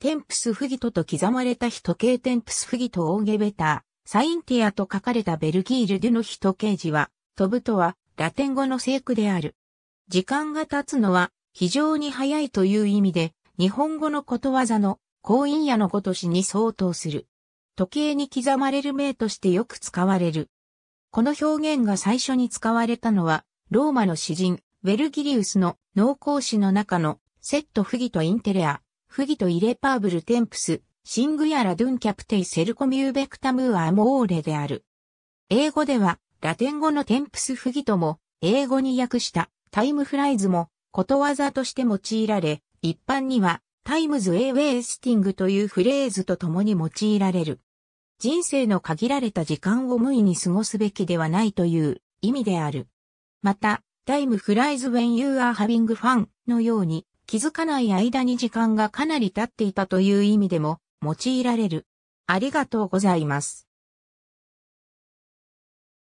テンプスフギトと刻まれた人形テンプスフギトオーゲベター、サインティアと書かれたベルギールデュの人形ケは、飛ぶとは、ラテン語の聖句である。時間が経つのは、非常に早いという意味で、日本語のことわざの、婚姻屋のごとしに相当する。時計に刻まれる名としてよく使われる。この表現が最初に使われたのは、ローマの詩人、ウェルギリウスの農耕詩の中の、セットフギトインテレア、フギトイレパーブルテンプス、シングヤラドゥンキャプテイセルコミューベクタムアモーレである。英語では、ラテン語のテンプスフギトも、英語に訳したタイムフライズも、ことわざとして用いられ、一般には、タイムズ・エイ・ウェイスティングというフレーズと共に用いられる。人生の限られた時間を無意に過ごすべきではないという意味である。また、タイムフライズウェン・ユー・ア・ーハビング・ファンのように、気づかない間に時間がかなり経っていたという意味でも用いられる。ありがとうございます。